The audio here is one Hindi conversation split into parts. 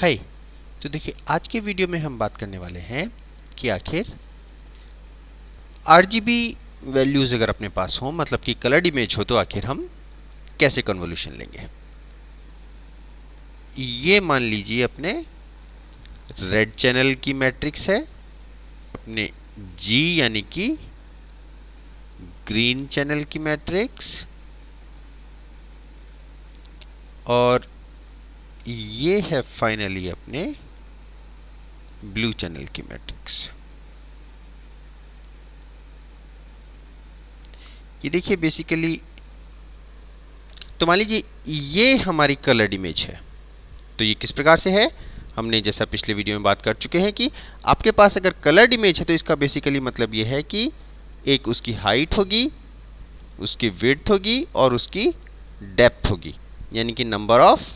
हाय तो देखिए आज के वीडियो में हम बात करने वाले हैं कि आखिर आर वैल्यूज़ अगर अपने पास हो मतलब कि कलर्ड इमेज हो तो आखिर हम कैसे कन्वोल्यूशन लेंगे ये मान लीजिए अपने रेड चैनल की मैट्रिक्स है अपने जी यानी कि ग्रीन चैनल की मैट्रिक्स और ये है फाइनली अपने ब्लू चैनल की मैट्रिक्स ये देखिए बेसिकली तो मान लीजिए ये हमारी कलर्ड इमेज है तो ये किस प्रकार से है हमने जैसा पिछले वीडियो में बात कर चुके हैं कि आपके पास अगर कलर्ड इमेज है तो इसका बेसिकली मतलब ये है कि एक उसकी हाइट होगी उसकी विड्थ होगी और उसकी डेप्थ होगी यानी कि नंबर ऑफ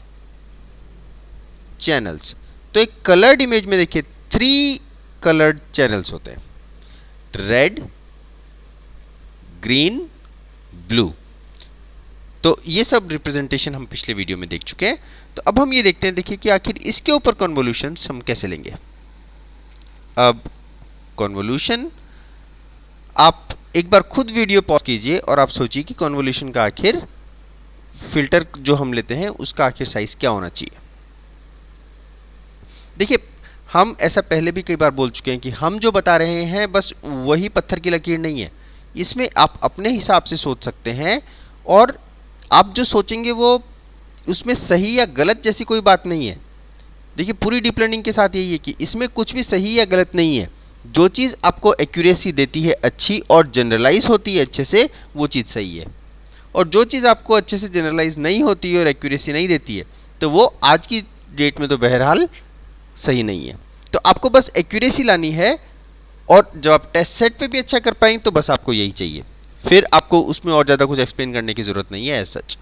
चैनल्स तो एक कलर्ड इमेज में देखिए थ्री कलर्ड चैनल्स होते हैं रेड ग्रीन ब्लू तो ये सब रिप्रेजेंटेशन हम पिछले वीडियो में देख चुके हैं तो अब हम ये देखते हैं देखिए कि आखिर इसके ऊपर कॉन्वोल्यूशन हम कैसे लेंगे अब कॉन्वोल्यूशन आप एक बार खुद वीडियो पॉज कीजिए और आप सोचिए कि कॉन्वोल्यूशन का आखिर फिल्टर जो हम लेते हैं उसका आखिर साइज़ क्या होना चाहिए देखिए हम ऐसा पहले भी कई बार बोल चुके हैं कि हम जो बता रहे हैं बस वही पत्थर की लकीर नहीं है इसमें आप अपने हिसाब से सोच सकते हैं और आप जो सोचेंगे वो उसमें सही या गलत जैसी कोई बात नहीं है देखिए पूरी डीप लर्निंग के साथ यही है कि इसमें कुछ भी सही या गलत नहीं है जो चीज़ आपको एक्यूरेसी देती है अच्छी और जनरलाइज होती है अच्छे से वो चीज़ सही है और जो चीज़ आपको अच्छे से जनरलाइज नहीं होती है और एक्यूरेसी नहीं देती है तो वो आज की डेट में तो बहरहाल सही नहीं है तो आपको बस एक्यूरेसी लानी है और जब आप टेस्ट सेट पे भी अच्छा कर पाएंगे तो बस आपको यही चाहिए फिर आपको उसमें और ज़्यादा कुछ एक्सप्लेन करने की ज़रूरत नहीं है एज सच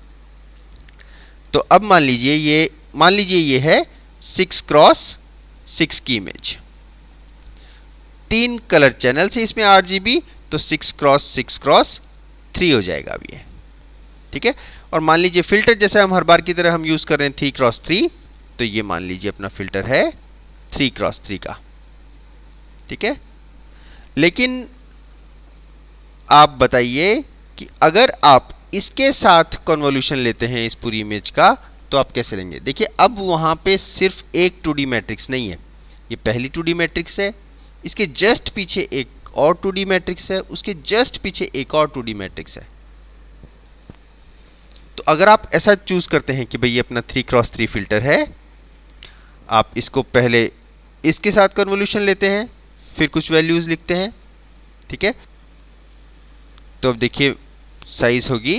तो अब मान लीजिए ये मान लीजिए ये है सिक्स क्रॉस सिक्स की इमेज तीन कलर चैनल से इसमें आठ तो six cross six cross three हो जाएगा अभी ठीक है और मान लीजिए फिल्टर जैसे हम हर बार की तरह हम यूज़ कर रहे हैं थ्री क्रॉस थ्री तो ये मान लीजिए अपना फिल्टर है थ्री क्रॉस थ्री का ठीक है लेकिन आप बताइए कि अगर आप इसके साथ कन्वोल्यूशन लेते हैं इस पूरी इमेज का तो आप कैसे लेंगे देखिए अब वहाँ पे सिर्फ एक टू मैट्रिक्स नहीं है ये पहली टू मैट्रिक्स है इसके जस्ट पीछे एक और टू मैट्रिक्स है उसके जस्ट पीछे एक और टू मैट्रिक्स है तो अगर आप ऐसा चूज़ करते हैं कि भाई ये अपना थ्री क्रॉस थ्री फिल्टर है आप इसको पहले इसके साथ कन्वोल्यूशन लेते हैं फिर कुछ वैल्यूज़ लिखते हैं ठीक है तो अब देखिए साइज होगी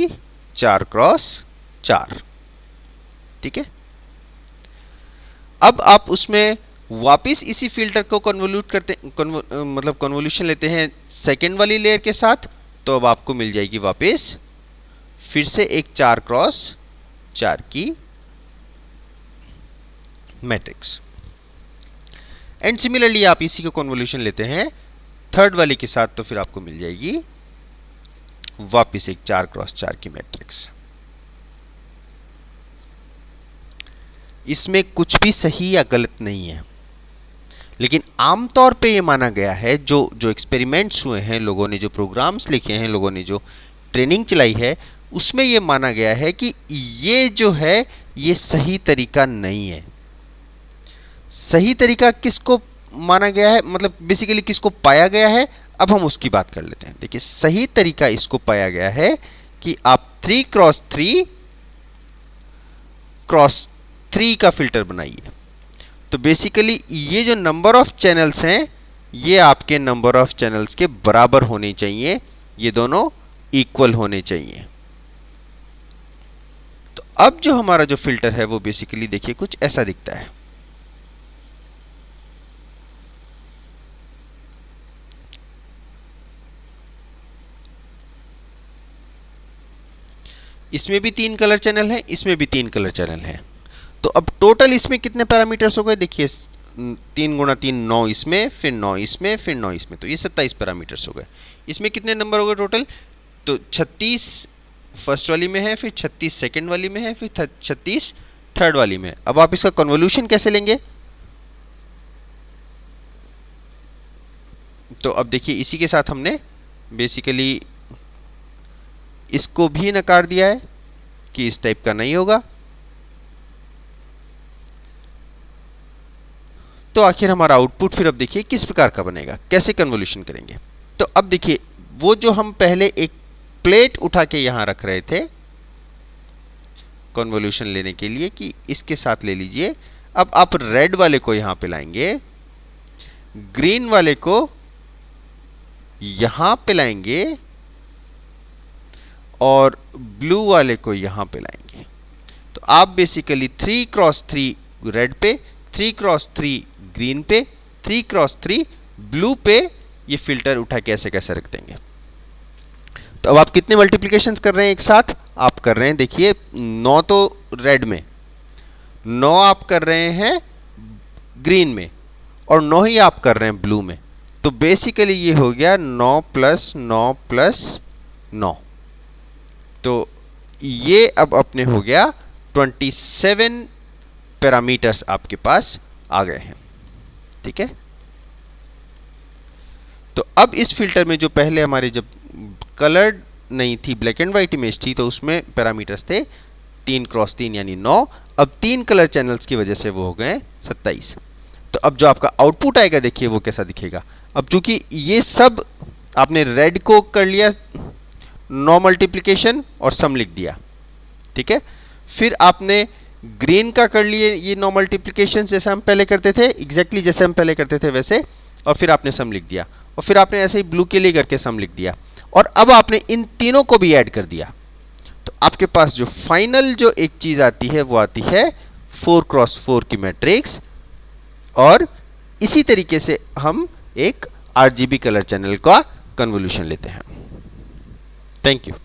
चार क्रॉस चार ठीक है अब आप उसमें वापस इसी फिल्टर को कन्वोल्यूट करते कन्व, मतलब कन्वोल्यूशन लेते हैं सेकेंड वाली लेयर के साथ तो अब आपको मिल जाएगी वापस फिर से एक चार क्रॉस चार की मैट्रिक्स एंड सिमिलरली आप इसी को कॉन्वोल्यूशन लेते हैं थर्ड वाले के साथ तो फिर आपको मिल जाएगी वापस एक चार क्रॉस चार की मैट्रिक्स इसमें कुछ भी सही या गलत नहीं है लेकिन आमतौर पे ये माना गया है जो जो एक्सपेरिमेंट्स हुए हैं लोगों ने जो प्रोग्राम्स लिखे हैं लोगों ने जो ट्रेनिंग चलाई है उसमें ये माना गया है कि ये जो है ये सही तरीका नहीं है सही तरीका किसको माना गया है मतलब बेसिकली किसको पाया गया है अब हम उसकी बात कर लेते हैं देखिए सही तरीका इसको पाया गया है कि आप three cross three cross three का फिल्टर बनाइए तो बेसिकली ये जो नंबर ऑफ चैनल्स हैं ये आपके नंबर ऑफ चैनल्स के बराबर होने चाहिए ये दोनों इक्वल होने चाहिए तो अब जो हमारा जो फिल्टर है वो बेसिकली देखिए कुछ ऐसा दिखता है इसमें भी तीन कलर चैनल है इसमें भी तीन कलर चैनल है तो अब टोटल इसमें कितने पैरामीटर्स हो गए देखिए तीन गुणा तीन नौ इसमें फिर नौ इसमें फिर नौ इसमें तो ये सत्ताईस पैरामीटर्स हो गए इसमें कितने नंबर हो गए टोटल तो छत्तीस फर्स्ट वाली में है फिर छत्तीस सेकेंड वाली में है फिर छत्तीस थर्ड वाली में अब आप इसका कन्वोल्यूशन कैसे लेंगे तो अब देखिए इसी के साथ हमने बेसिकली इसको भी नकार दिया है कि इस टाइप का नहीं होगा तो आखिर हमारा आउटपुट फिर अब देखिए किस प्रकार का बनेगा कैसे कन्वोल्यूशन करेंगे तो अब देखिए वो जो हम पहले एक प्लेट उठा के यहां रख रहे थे कन्वोल्यूशन लेने के लिए कि इसके साथ ले लीजिए अब आप रेड वाले को यहां पे लाएंगे ग्रीन वाले को यहां पे लाएंगे और ब्लू वाले को यहाँ पे लाएंगे तो आप basically three cross three red पे थ्री क्रॉस थ्री ग्रीन पे थ्री क्रॉस थ्री ब्लू पे ये फिल्टर उठा के ऐसे कैसे रख देंगे तो अब आप कितने मल्टीप्लीकेशन कर रहे हैं एक साथ आप कर रहे हैं देखिए नौ तो रेड में नौ आप कर रहे हैं ग्रीन में और नौ ही आप कर रहे हैं ब्लू में तो बेसिकली ये हो गया नौ प्लस नौ प्लस नौ तो ये अब अपने हो गया 27 पैरामीटर्स आपके पास आ गए हैं ठीक है तो अब इस फिल्टर में जो पहले हमारे जब कलर्ड नहीं थी ब्लैक एंड वाइट इमेज थी तो उसमें पैरामीटर्स थे तीन क्रॉस तीन यानी नौ अब तीन कलर चैनल्स की वजह से वो हो गए सत्ताईस तो अब जो आपका आउटपुट आएगा देखिए वो कैसा दिखेगा अब चूंकि ये सब आपने रेड को कर लिया नो मल्टीप्लीकेशन और सम लिख दिया ठीक है फिर आपने ग्रीन का कर लिए ये नो मल्टीप्लीकेशन जैसे हम पहले करते थे एग्जैक्टली exactly जैसे हम पहले करते थे वैसे और फिर आपने सम लिख दिया और फिर आपने ऐसे ही ब्लू के लिए करके सम लिख दिया और अब आपने इन तीनों को भी ऐड कर दिया तो आपके पास जो फाइनल जो एक चीज़ आती है वो आती है फोर क्रॉस फोर की मैट्रिक्स और इसी तरीके से हम एक आरजीबी कलर चैनल का कन्वोल्यूशन लेते हैं Thank you.